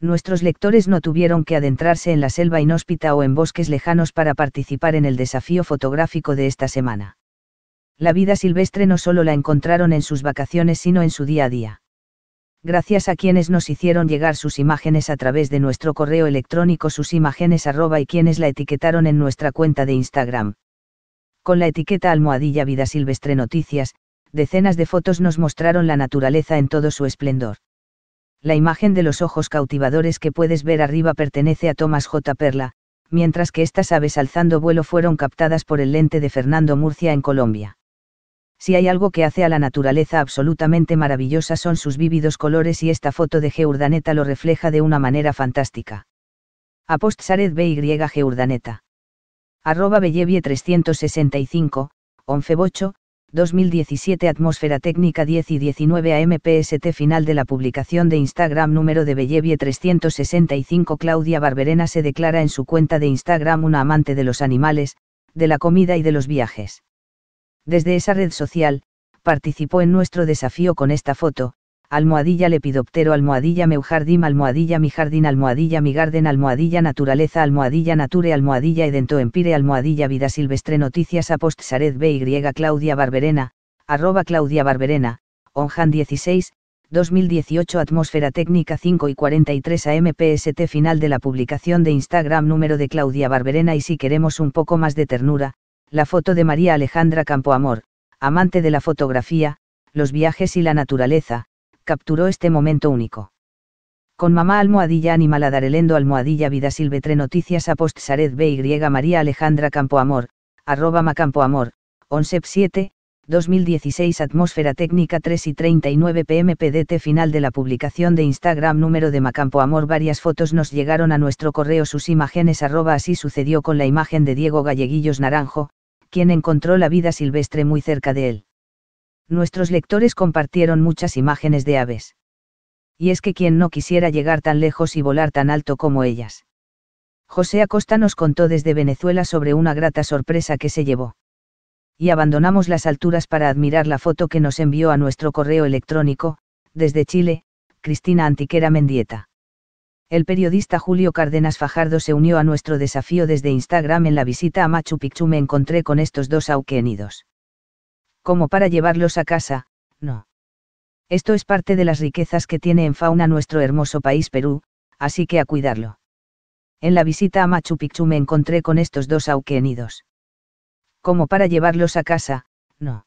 nuestros lectores no tuvieron que adentrarse en la selva inhóspita o en bosques lejanos para participar en el desafío fotográfico de esta semana. La vida silvestre no solo la encontraron en sus vacaciones, sino en su día a día. Gracias a quienes nos hicieron llegar sus imágenes a través de nuestro correo electrónico sus imágenes arroba y quienes la etiquetaron en nuestra cuenta de Instagram. Con la etiqueta almohadilla vida silvestre noticias, decenas de fotos nos mostraron la naturaleza en todo su esplendor la imagen de los ojos cautivadores que puedes ver arriba pertenece a Thomas J. Perla, mientras que estas aves alzando vuelo fueron captadas por el lente de Fernando Murcia en Colombia. Si hay algo que hace a la naturaleza absolutamente maravillosa son sus vívidos colores y esta foto de Geurdaneta lo refleja de una manera fantástica. Apost BY Geurdaneta. Arroba Bellevie 365, Onfebocho, 2017 Atmósfera Técnica 10 y 19 AMPST Final de la publicación de Instagram número de Bellevie 365 Claudia Barberena se declara en su cuenta de Instagram una amante de los animales, de la comida y de los viajes. Desde esa red social, participó en nuestro desafío con esta foto, almohadilla lepidoptero, almohadilla jardín almohadilla mi jardín, almohadilla mi garden, almohadilla naturaleza, almohadilla nature, almohadilla empire almohadilla vida silvestre, noticias a post sared Y Claudia Barberena, arroba Claudia Barberena, Onjan 16, 2018 Atmósfera Técnica 5 y 43 a mpst Final de la publicación de Instagram número de Claudia Barberena y si queremos un poco más de ternura, la foto de María Alejandra Campoamor, amante de la fotografía, los viajes y la naturaleza, capturó este momento único. Con mamá almohadilla animal adarelendo almohadilla vida silvestre noticias a post sared b y María Alejandra Campoamor, arroba macampoamor, 7, 2016 Atmósfera técnica 3 y 39 pm PDT final de la publicación de Instagram número de Macampoamor varias fotos nos llegaron a nuestro correo sus imágenes arroba así sucedió con la imagen de Diego Galleguillos Naranjo, quien encontró la vida silvestre muy cerca de él nuestros lectores compartieron muchas imágenes de aves. Y es que quien no quisiera llegar tan lejos y volar tan alto como ellas. José Acosta nos contó desde Venezuela sobre una grata sorpresa que se llevó. Y abandonamos las alturas para admirar la foto que nos envió a nuestro correo electrónico, desde Chile, Cristina Antiquera Mendieta. El periodista Julio Cárdenas Fajardo se unió a nuestro desafío desde Instagram en la visita a Machu Picchu. Me encontré con estos dos auquénidos como para llevarlos a casa, no. Esto es parte de las riquezas que tiene en fauna nuestro hermoso país Perú, así que a cuidarlo. En la visita a Machu Picchu me encontré con estos dos auquenidos. Como para llevarlos a casa, no.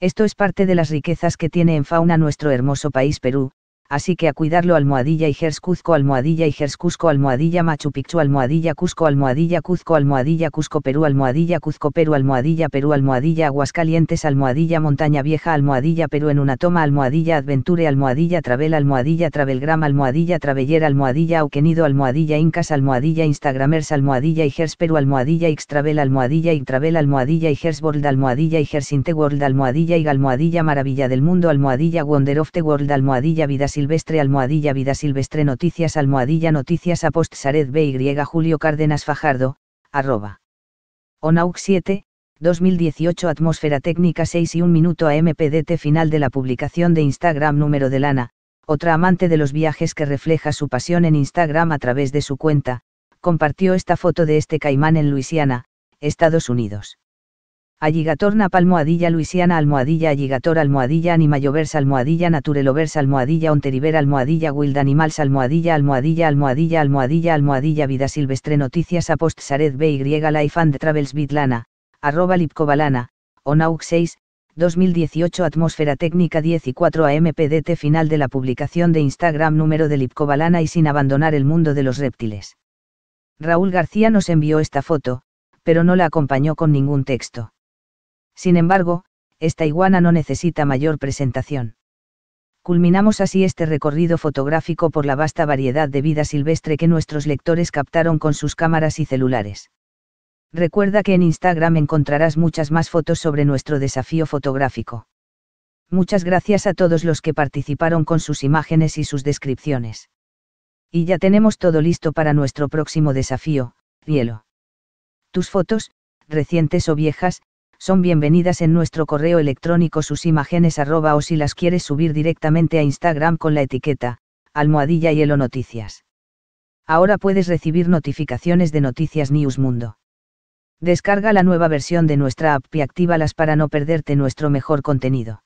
Esto es parte de las riquezas que tiene en fauna nuestro hermoso país Perú, así que a cuidarlo almohadilla y Cuzco almohadilla y Cusco almohadilla Machu Picchu almohadilla Cusco almohadilla Cuzco almohadilla Cusco Perú almohadilla Cuzco Perú almohadilla Perú almohadilla Aguascalientes almohadilla Montaña Vieja almohadilla Perú en una toma almohadilla Adventure almohadilla Travel almohadilla Travelgram almohadilla traveller almohadilla Auquenido almohadilla Incas almohadilla Instagramers almohadilla y Perú almohadilla Xtravel almohadilla y Travel almohadilla y World almohadilla y World almohadilla y almohadilla Maravilla del Mundo almohadilla Wonder of the World almohadilla vida Silvestre Almohadilla Vida Silvestre Noticias Almohadilla Noticias Apost Sared BY Julio Cárdenas Fajardo, arroba. ONAUC 7, 2018 Atmósfera técnica 6 y 1 minuto mpdt Final de la publicación de Instagram número de Lana, otra amante de los viajes que refleja su pasión en Instagram a través de su cuenta, compartió esta foto de este caimán en Luisiana, Estados Unidos. Alligator Luisianaalmohadilla Luisiana almohadilla alligator almohadilla animayovers almohadilla naturelovers almohadilla onteriver almohadilla wild animals almohadilla almohadilla almohadilla almohadilla almohadilla vida silvestre noticias post sared by life and travels bitlana, arroba Lipcobalana, onaux 6, 2018 Atmósfera Técnica 10 y 4 Final de la publicación de Instagram número de lipcobalana y sin abandonar el mundo de los reptiles. Raúl García nos envió esta foto, pero no la acompañó con ningún texto. Sin embargo, esta iguana no necesita mayor presentación. Culminamos así este recorrido fotográfico por la vasta variedad de vida silvestre que nuestros lectores captaron con sus cámaras y celulares. Recuerda que en Instagram encontrarás muchas más fotos sobre nuestro desafío fotográfico. Muchas gracias a todos los que participaron con sus imágenes y sus descripciones. Y ya tenemos todo listo para nuestro próximo desafío, hielo. Tus fotos, recientes o viejas, son bienvenidas en nuestro correo electrónico sus imágenes o si las quieres subir directamente a Instagram con la etiqueta, almohadilla y elo noticias. Ahora puedes recibir notificaciones de Noticias News Mundo. Descarga la nueva versión de nuestra app y actívalas para no perderte nuestro mejor contenido.